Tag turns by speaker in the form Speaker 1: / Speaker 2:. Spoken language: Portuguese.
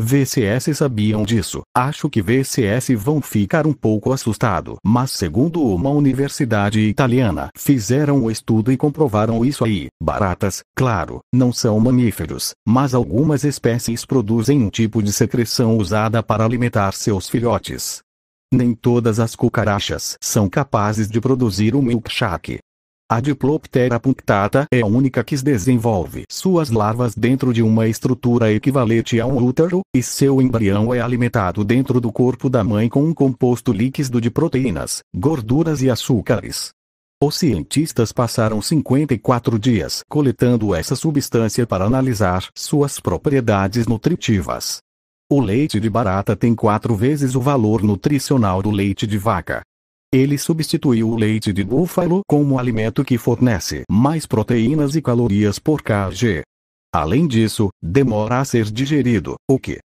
Speaker 1: VCS sabiam disso. Acho que VCS vão ficar um pouco assustado. Mas segundo uma universidade italiana, fizeram o estudo e comprovaram isso aí. Baratas, claro, não são mamíferos, mas algumas espécies produzem um tipo de secreção usada para alimentar seus filhotes. Nem todas as cucarachas são capazes de produzir um milkshake. A Diploptera punctata é a única que desenvolve suas larvas dentro de uma estrutura equivalente a um útero, e seu embrião é alimentado dentro do corpo da mãe com um composto líquido de proteínas, gorduras e açúcares. Os cientistas passaram 54 dias coletando essa substância para analisar suas propriedades nutritivas. O leite de barata tem quatro vezes o valor nutricional do leite de vaca. Ele substituiu o leite de búfalo como alimento que fornece mais proteínas e calorias por kg. Além disso, demora a ser digerido, o que